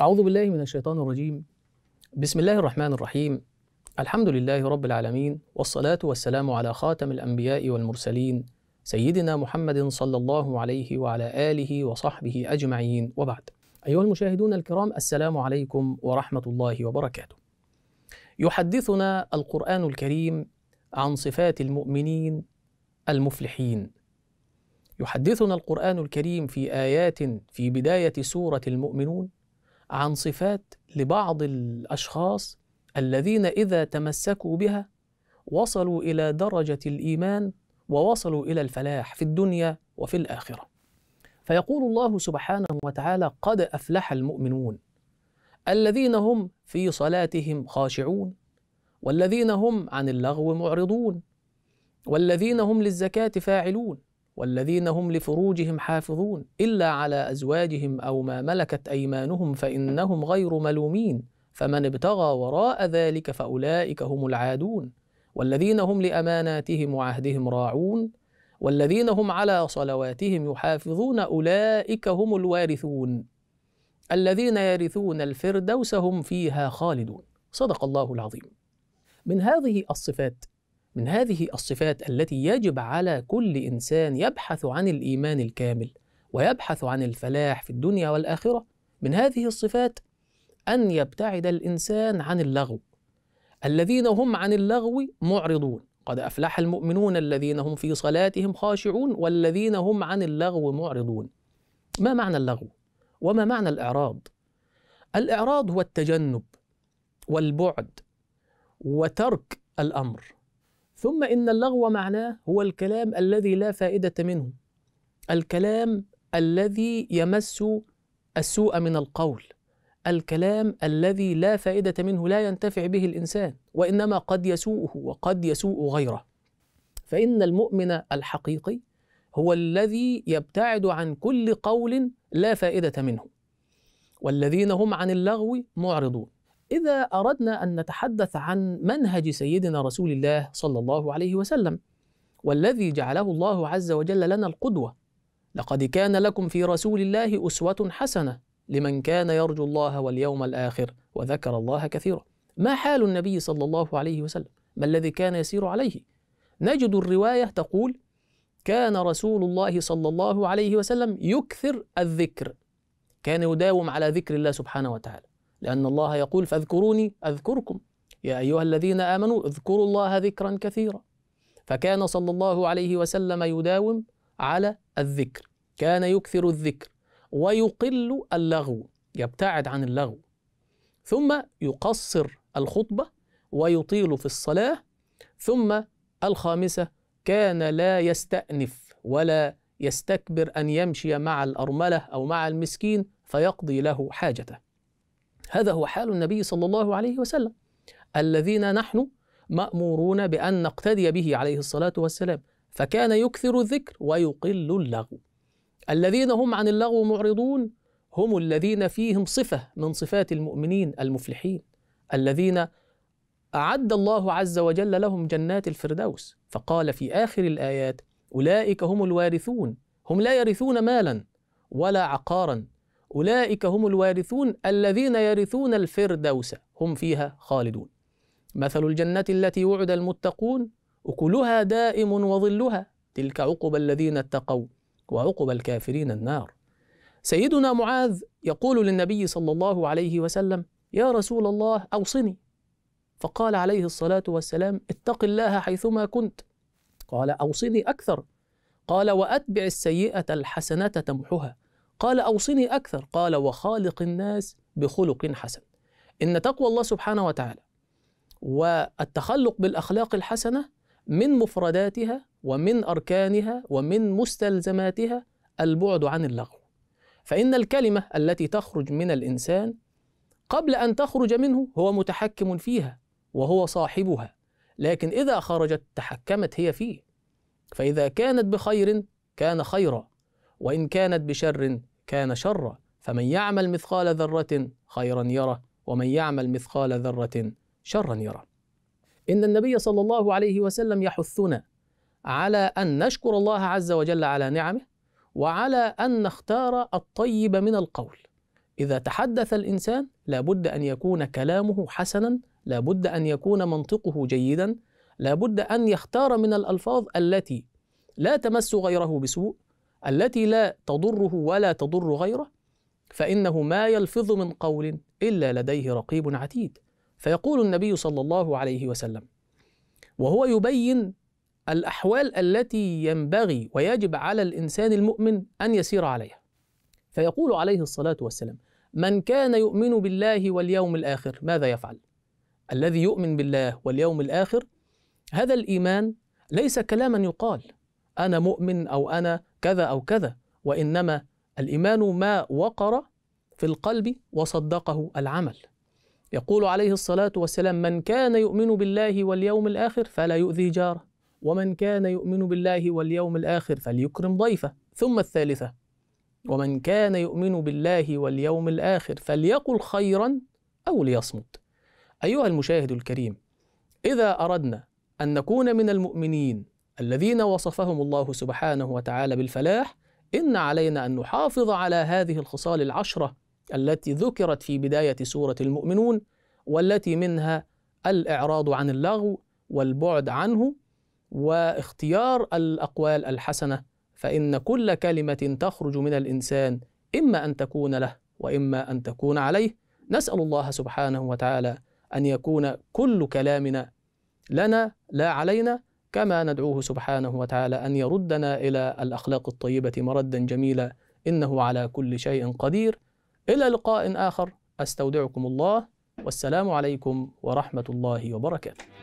أعوذ بالله من الشيطان الرجيم بسم الله الرحمن الرحيم الحمد لله رب العالمين والصلاة والسلام على خاتم الأنبياء والمرسلين سيدنا محمد صلى الله عليه وعلى آله وصحبه أجمعين وبعد أيها المشاهدون الكرام السلام عليكم ورحمة الله وبركاته يحدثنا القرآن الكريم عن صفات المؤمنين المفلحين يحدثنا القرآن الكريم في آيات في بداية سورة المؤمنون عن صفات لبعض الاشخاص الذين اذا تمسكوا بها وصلوا الى درجه الايمان ووصلوا الى الفلاح في الدنيا وفي الاخره فيقول الله سبحانه وتعالى قد افلح المؤمنون الذين هم في صلاتهم خاشعون والذين هم عن اللغو معرضون والذين هم للزكاه فاعلون والذين هم لفروجهم حافظون الا على ازواجهم او ما ملكت ايمانهم فانهم غير ملومين فمن ابتغى وراء ذلك فاولئك هم العادون والذين هم لاماناتهم وعهدهم راعون والذين هم على صلواتهم يحافظون اولئك هم الوارثون الذين يرثون الفردوس هم فيها خالدون صدق الله العظيم من هذه الصفات من هذه الصفات التي يجب على كل انسان يبحث عن الايمان الكامل ويبحث عن الفلاح في الدنيا والاخره من هذه الصفات ان يبتعد الانسان عن اللغو الذين هم عن اللغو معرضون قد افلح المؤمنون الذين هم في صلاتهم خاشعون والذين هم عن اللغو معرضون ما معنى اللغو وما معنى الاعراض الاعراض هو التجنب والبعد وترك الامر ثم إن اللغو معناه هو الكلام الذي لا فائدة منه الكلام الذي يمس السوء من القول الكلام الذي لا فائدة منه لا ينتفع به الإنسان وإنما قد يسوءه وقد يسوء غيره فإن المؤمن الحقيقي هو الذي يبتعد عن كل قول لا فائدة منه والذين هم عن اللغو معرضون إذا أردنا أن نتحدث عن منهج سيدنا رسول الله صلى الله عليه وسلم والذي جعله الله عز وجل لنا القدوة لقد كان لكم في رسول الله أسوة حسنة لمن كان يرجو الله واليوم الآخر وذكر الله كثيرا ما حال النبي صلى الله عليه وسلم ما الذي كان يسير عليه نجد الرواية تقول كان رسول الله صلى الله عليه وسلم يكثر الذكر كان يداوم على ذكر الله سبحانه وتعالى لأن الله يقول فاذكروني أذكركم يا أيها الذين آمنوا اذكروا الله ذكرا كثيرا فكان صلى الله عليه وسلم يداوم على الذكر كان يكثر الذكر ويقل اللغو يبتعد عن اللغو ثم يقصر الخطبة ويطيل في الصلاة ثم الخامسة كان لا يستأنف ولا يستكبر أن يمشي مع الأرملة أو مع المسكين فيقضي له حاجته هذا هو حال النبي صلى الله عليه وسلم الذين نحن مأمورون بأن نقتدي به عليه الصلاة والسلام فكان يكثر الذكر ويقل اللغو الذين هم عن اللغو معرضون هم الذين فيهم صفة من صفات المؤمنين المفلحين الذين أعد الله عز وجل لهم جنات الفردوس فقال في آخر الآيات أولئك هم الوارثون هم لا يرثون مالا ولا عقارا أولئك هم الوارثون الذين يرثون الفردوس هم فيها خالدون مثل الجنة التي وعد المتقون أكلها دائم وظلها تلك عقب الذين اتقوا وعقب الكافرين النار سيدنا معاذ يقول للنبي صلى الله عليه وسلم يا رسول الله أوصني فقال عليه الصلاة والسلام اتق الله حيثما كنت قال أوصني أكثر قال وأتبع السيئة الحسنة تمحها قال أوصني أكثر قال وخالق الناس بخلق حسن إن تقوى الله سبحانه وتعالى والتخلق بالأخلاق الحسنة من مفرداتها ومن أركانها ومن مستلزماتها البعد عن اللغو فإن الكلمة التي تخرج من الإنسان قبل أن تخرج منه هو متحكم فيها وهو صاحبها لكن إذا خرجت تحكمت هي فيه فإذا كانت بخير كان خيرا وإن كانت بشر كان شرا فمن يعمل مثقال ذرة خيرا يره ومن يعمل مثقال ذرة شرا يره إن النبي صلى الله عليه وسلم يحثنا على أن نشكر الله عز وجل على نعمه وعلى أن نختار الطيب من القول إذا تحدث الإنسان لابد أن يكون كلامه حسنا لابد أن يكون منطقه جيدا لابد أن يختار من الألفاظ التي لا تمس غيره بسوء التي لا تضره ولا تضر غيره فإنه ما يلفظ من قول إلا لديه رقيب عتيد فيقول النبي صلى الله عليه وسلم وهو يبين الأحوال التي ينبغي ويجب على الإنسان المؤمن أن يسير عليها فيقول عليه الصلاة والسلام من كان يؤمن بالله واليوم الآخر ماذا يفعل؟ الذي يؤمن بالله واليوم الآخر هذا الإيمان ليس كلاما يقال أنا مؤمن أو أنا كذا أو كذا وإنما الإيمان ما وقر في القلب وصدقه العمل يقول عليه الصلاة والسلام من كان يؤمن بالله واليوم الآخر فلا يؤذي جاره ومن كان يؤمن بالله واليوم الآخر فليكرم ضيفه ثم الثالثة ومن كان يؤمن بالله واليوم الآخر فليقل خيرا أو ليصمت أيها المشاهد الكريم إذا أردنا أن نكون من المؤمنين الذين وصفهم الله سبحانه وتعالى بالفلاح إن علينا أن نحافظ على هذه الخصال العشرة التي ذكرت في بداية سورة المؤمنون والتي منها الإعراض عن اللغو والبعد عنه واختيار الأقوال الحسنة فإن كل كلمة تخرج من الإنسان إما أن تكون له وإما أن تكون عليه نسأل الله سبحانه وتعالى أن يكون كل كلامنا لنا لا علينا كما ندعوه سبحانه وتعالى أن يردنا إلى الأخلاق الطيبة مردا جميلا إنه على كل شيء قدير إلى لقاء آخر أستودعكم الله والسلام عليكم ورحمة الله وبركاته